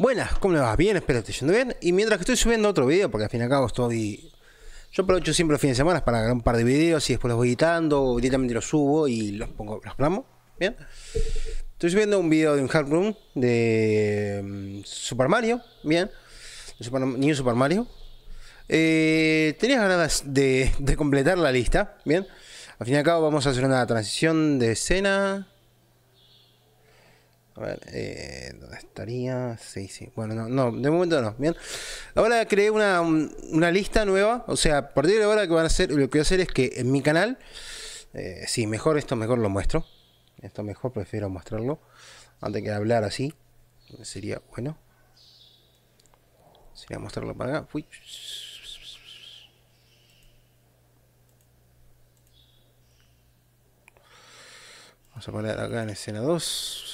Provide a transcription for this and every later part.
Buenas, ¿cómo le vas? Bien, espero que esté yendo bien. Y mientras que estoy subiendo otro video, porque al fin y al cabo estoy. Yo aprovecho siempre los fines de semana para grabar un par de videos y después los voy editando, o directamente los subo y los pongo, plamo. Bien. Estoy subiendo un video de un hard room de mm, Super Mario. Bien. De Super, Super Mario. Eh, Tenías ganas de, de completar la lista. Bien. Al fin y al cabo vamos a hacer una transición de escena. Eh, ¿dónde estaría? Sí, sí. Bueno, no, de momento no. Bien. Ahora creé una, una lista nueva. O sea, a partir de ahora que van a hacer, lo que voy a hacer es que en mi canal, eh, sí, mejor esto, mejor lo muestro. Esto mejor, prefiero mostrarlo. Antes que hablar así. Sería bueno. Sería mostrarlo para acá. Vamos a poner acá en escena 2.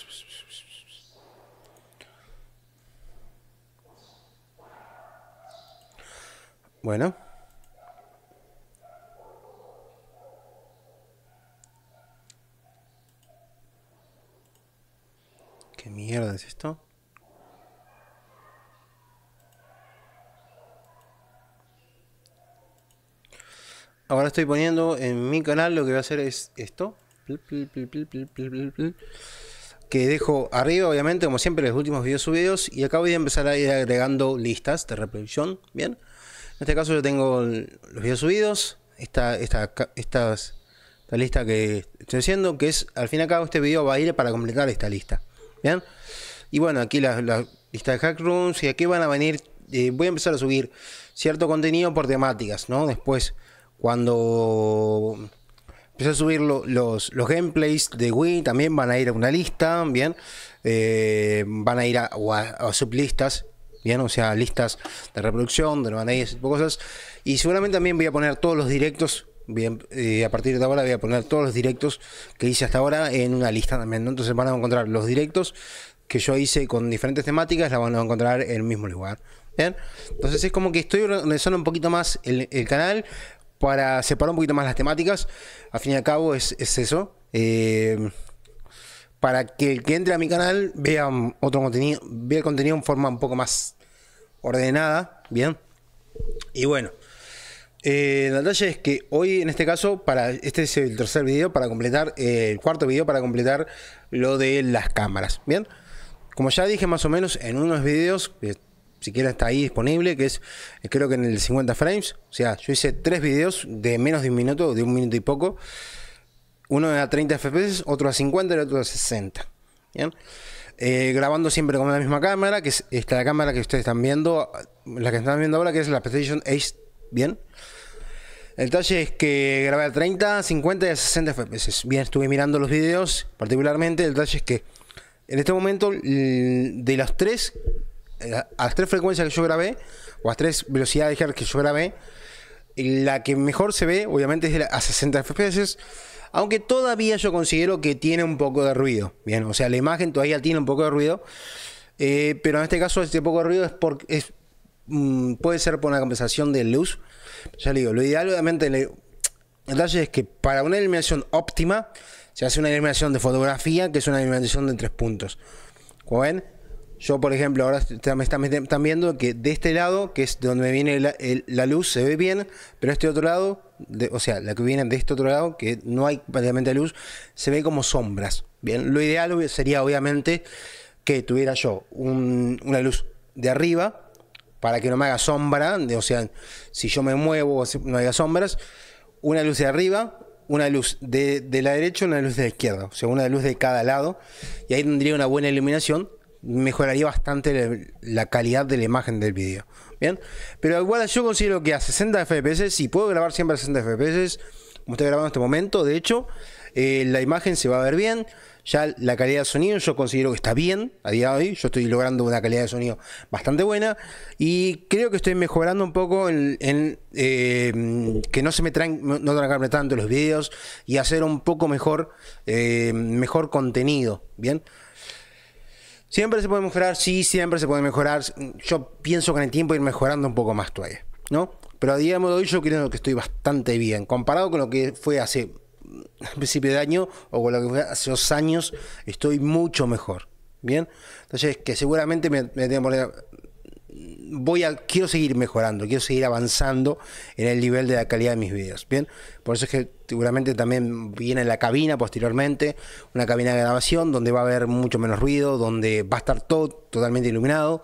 Bueno. ¿Qué mierda es esto? Ahora estoy poniendo en mi canal lo que voy a hacer es esto. Que dejo arriba, obviamente, como siempre, los últimos videos subidos. Y acá voy a empezar a ir agregando listas de reproducción. Bien. En este caso yo tengo los videos subidos, esta, esta, esta lista que estoy haciendo, que es, al fin y al cabo, este video va a ir para completar esta lista. ¿Bien? Y bueno, aquí la, lista de hack y aquí van a venir, eh, voy a empezar a subir cierto contenido por temáticas, ¿no? Después, cuando empecé a subir los, los gameplays de Wii, también van a ir a una lista, ¿bien? Eh, van a ir a, a sublistas Bien, o sea, listas de reproducción, de nuevas y cosas. Y seguramente también voy a poner todos los directos. Bien, eh, a partir de ahora voy a poner todos los directos que hice hasta ahora en una lista también. Entonces van a encontrar los directos que yo hice con diferentes temáticas, la van a encontrar en el mismo lugar. Entonces es como que estoy organizando un poquito más el, el canal para separar un poquito más las temáticas. Al fin y al cabo es, es eso. Eh, para que el que entre a mi canal vea otro contenido, vea el contenido en forma un poco más ordenada, ¿bien? Y bueno, eh, la es que hoy en este caso, para este es el tercer video para completar, eh, el cuarto video para completar lo de las cámaras, ¿bien? Como ya dije más o menos en unos videos, si siquiera está ahí disponible, que es eh, creo que en el 50 frames, o sea, yo hice tres videos de menos de un minuto, de un minuto y poco, uno a 30 FPS, otro a 50 y otro a 60. ¿Bien? Eh, grabando siempre con la misma cámara, que es esta la cámara que ustedes están viendo, la que están viendo ahora, que es la PlayStation Ace. Bien. El detalle es que grabé a 30, 50 y a 60 FPS. Bien, estuve mirando los videos, particularmente. El detalle es que en este momento, de las tres, eh, las tres frecuencias que yo grabé, o las tres velocidades que yo grabé, la que mejor se ve, obviamente, es a 60 FPS. Aunque todavía yo considero que tiene un poco de ruido. Bien, o sea, la imagen todavía tiene un poco de ruido. Eh, pero en este caso, este poco de ruido es porque es, mm, puede ser por una compensación de luz. Ya le digo, lo ideal, obviamente, el detalle es que para una iluminación óptima se hace una iluminación de fotografía que es una iluminación de tres puntos. Como ven, yo, por ejemplo, ahora me están, viendo que de este lado, que es donde viene la luz, se ve bien, pero este otro lado o sea, la que viene de este otro lado, que no hay prácticamente luz, se ve como sombras. Bien, lo ideal sería obviamente que tuviera yo una luz de arriba para que no me haga sombra, o sea, si yo me muevo no haga sombras, una luz de arriba, una luz de, la derecha, una luz de la izquierda, o sea, una luz de cada lado, y ahí tendría una buena iluminación mejoraría bastante la calidad de la imagen del vídeo. Bien, pero igual yo considero que a 60 FPS, si puedo grabar siempre a 60 FPS, como estoy grabando en este momento, de hecho, eh, la imagen se va a ver bien. Ya la calidad de sonido yo considero que está bien a día de hoy. Yo estoy logrando una calidad de sonido bastante buena. Y creo que estoy mejorando un poco en, eh, que no se me traen, no trancarme tanto los videos y hacer un poco mejor, eh, mejor contenido. Bien. Siempre se puede mejorar, sí, siempre se puede mejorar. Yo pienso que en el tiempo ir mejorando un poco más todavía, ¿no? Pero a día de hoy yo creo que estoy bastante bien. Comparado con lo que fue hace principio de año o con lo que fue hace dos años, estoy mucho mejor. Bien, entonces que seguramente me, tengo que voy a, quiero seguir mejorando, quiero seguir avanzando en el nivel de la calidad de mis videos. Bien, por eso es que seguramente también viene la cabina posteriormente, una cabina de grabación donde va a haber mucho menos ruido, donde va a estar todo totalmente iluminado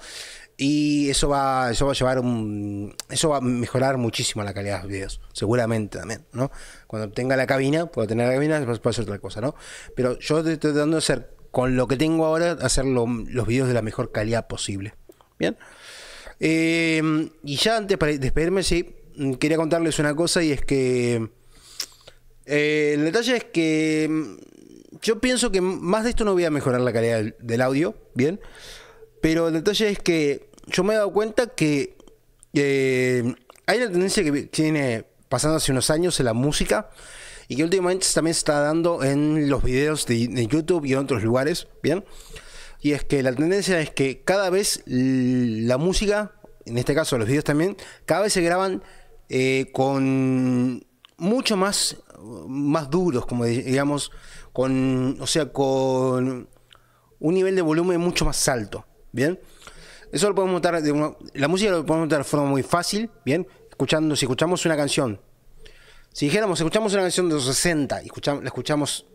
y eso va, eso va a llevar un, eso va a mejorar muchísimo la calidad de los videos, seguramente también, ¿no? Cuando tenga la cabina, puedo tener la cabina, puedo hacer otra cosa, ¿no? Pero yo estoy tratando de hacer con lo que tengo ahora, hacer los videos de la mejor calidad posible. Bien. Em, y ya antes, para despedirme, sí, mm, quería contarles una cosa y es que... Eh, el detalle es que mm, yo pienso que más de esto no voy a mejorar la calidad del, audio, bien. Pero el detalle es que yo me he dado cuenta que em, hay una tendencia que tiene pasando hace unos años en la música y que últimamente también se está dando en los videos de, de YouTube y en otros lugares, bien. Y es que la tendencia es que cada vez la música, en este caso los videos también, cada vez se graban eh, con mucho más, más duros, como digamos, con, o sea, con un nivel de volumen mucho más alto, ¿bien? Eso lo podemos notar, de la música lo podemos notar de forma muy fácil, ¿bien? Escuchando, si escuchamos una canción, si dijéramos, escuchamos una canción de los 60 y la escuchamos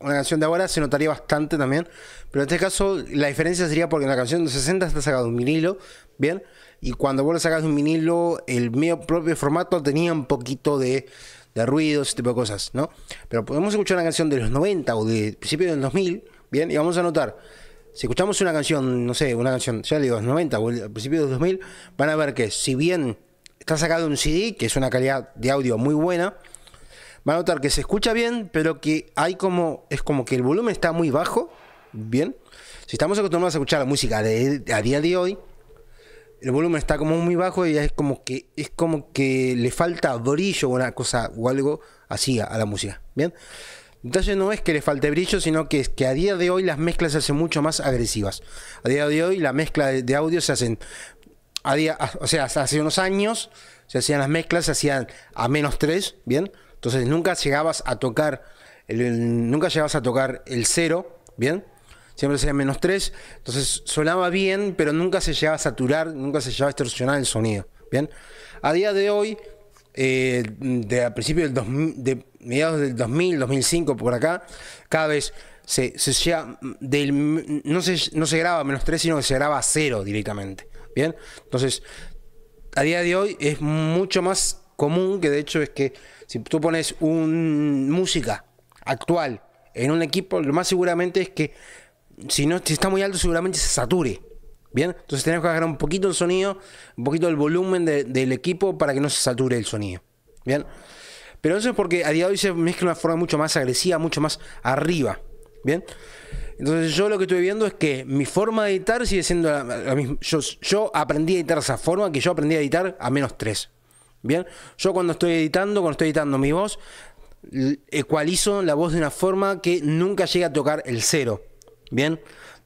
una canción de ahora se notaría bastante también. Pero en este caso, la diferencia sería porque en la canción de 60 está sacada de un vinilo, ¿bien? Y cuando vos lo sacas de un vinilo, el mío propio formato tenía un poquito de, de ruido, ese tipo de cosas, ¿no? Pero podemos escuchar una canción de los 90 o de principio del 2000, ¿bien? Y vamos a notar. Si escuchamos una canción, no sé, una canción, ya le digo, los 90 o el principio de 2000, van a ver que si bien está sacado un CD, que es una calidad de audio muy buena, Va a notar que se escucha bien, pero que hay como, es como que el volumen está muy bajo, bien. Si estamos acostumbrados a escuchar la música de, a día de hoy, el volumen está como muy bajo y es como que es como que le falta brillo o una cosa o algo así a, la música, bien. Entonces no es que le falte brillo, sino que es que a día de hoy las mezclas se hacen mucho más agresivas. A día de hoy la mezcla de, audio se hacen a día, o sea, hace unos años se hacían las mezclas, se hacían a menos 3, bien entonces nunca llegabas a tocar el, nunca llegabas a tocar el cero, ¿bien? Siempre sería menos 3, entonces sonaba bien, pero nunca se llegaba a saturar, nunca se llegaba a distorsionar el sonido, ¿bien? A día de hoy, eh, de a principios del 2000, de mediados del 2000, 2005, por acá, cada vez se, se del, no, se, no se graba menos 3, sino que se graba cero directamente, ¿bien? Entonces, a día de hoy es mucho más común, que de hecho es que si tú pones un música actual en un equipo, lo más seguramente es que si no está muy alto, seguramente se sature. Bien, entonces tenemos que agarrar un poquito el sonido, un poquito el volumen del equipo para que no se sature el sonido. Bien, pero eso es porque a día de hoy se mezcla de una forma mucho más agresiva, mucho más arriba. Bien, entonces yo lo que estoy viendo es que mi forma de editar sigue siendo la, misma. Yo, yo aprendí a editar esa forma que yo aprendí a editar a menos 3. Bien, yo cuando estoy editando, cuando estoy editando mi voz, ecualizo la voz de una forma que nunca llega a tocar el cero. Bien,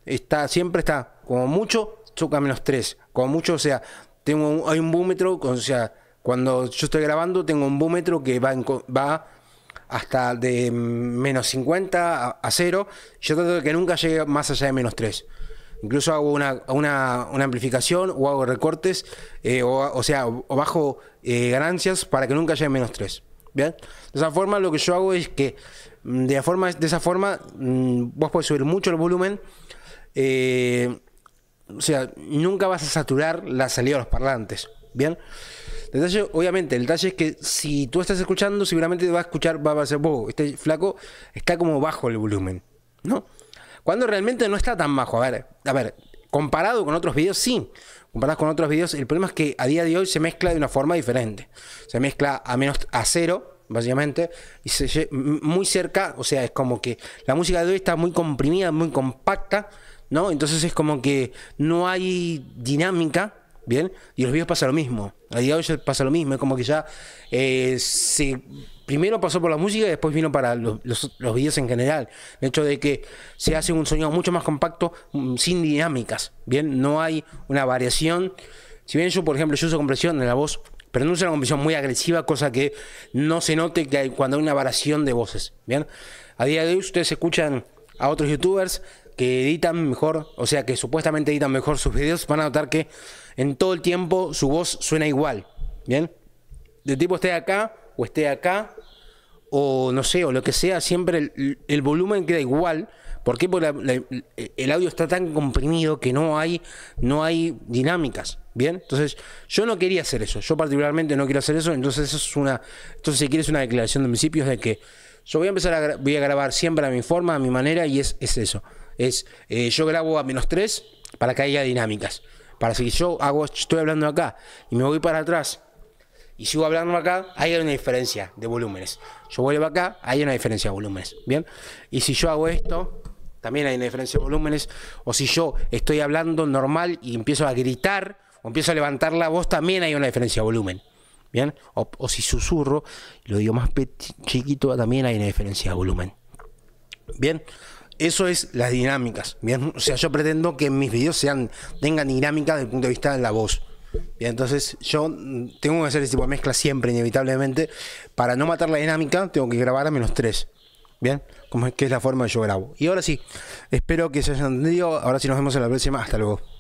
está, siempre está, como mucho, toca menos 3. Como mucho, o sea, tengo un, hay un búmetro, o sea, cuando yo estoy grabando, tengo un búmetro que va, va hasta de mm, menos 50 a, cero, Yo trato de que nunca llegue más allá de menos 3. Incluso hago una, amplificación o hago recortes, eh, o, sea, o bajo eh, ganancias para que nunca llegue menos 3. ¿Bien? De esa forma, lo que yo hago es que mm, de, forma, de esa forma mm, vos podés subir mucho el volumen. Eh, o sea, nunca vas a saturar la salida de los parlantes. ¿Bien? Detalle, obviamente, el detalle es que si tú estás escuchando, seguramente vas a escuchar, va a ser, poco. este flaco está como bajo el volumen, ¿no? Cuando realmente no está tan bajo. A ver, a ver, comparado con otros videos, sí. Comparado con otros videos, el problema es que a día de hoy se mezcla de una forma diferente. Se mezcla a menos a cero, básicamente, y se, muy cerca, o sea, es como que la música de hoy está muy comprimida, muy compacta, ¿no? Entonces es como que no hay dinámica, ¿bien? Y los vídeos pasa lo mismo. A día de hoy pasa lo mismo, es como que ya eh, se primero pasó por la música y después vino para los, los, videos en general. El hecho de que se hace un sonido mucho más compacto, mm, sin dinámicas, ¿bien? No hay una variación. Si bien yo, por ejemplo, yo uso compresión en la voz, pero no uso una compresión muy agresiva, cosa que no se note que hay, cuando hay una variación de voces, ¿bien? A día de hoy ustedes escuchan a otros youtubers que editan mejor, o sea, que supuestamente editan mejor sus videos, van a notar que en todo el tiempo su voz suena igual, ¿bien? de tipo esté acá o esté acá, o no sé, o lo que sea, siempre el, volumen queda igual. ¿Por qué? Porque el audio está tan comprimido que no hay, no hay dinámicas. Bien, entonces yo no quería hacer eso. Yo particularmente no quiero hacer eso. Entonces eso es una, entonces si quieres una declaración de principios de que yo voy a empezar a, voy a grabar siempre a mi forma, a mi manera y es, es eso. Es eh, yo grabo a menos 3 para que haya dinámicas. Para si yo hago, estoy hablando acá y me voy para atrás y sigo hablando acá, hay una diferencia de volúmenes. Yo vuelvo acá, hay una diferencia de volúmenes. Bien, y si yo hago esto, también hay una diferencia de volúmenes. O si yo estoy hablando normal y empiezo a gritar o empiezo a levantar la voz, también hay una diferencia de volumen. Bien, o, si susurro, lo digo más chiquito, también hay una diferencia de volumen. Bien. Eso es las dinámicas, O sea, yo pretendo que mis videos tengan dinámica desde el punto de vista de la voz. Y entonces yo mm, tengo que hacer ese tipo de mezcla siempre, inevitablemente. Para no matar la dinámica, tengo que grabar a menos tres ¿Bien? Como es que es la forma que yo grabo. Y ahora sí, espero que se hayan entendido. Ahora sí nos vemos en la próxima. Hasta luego.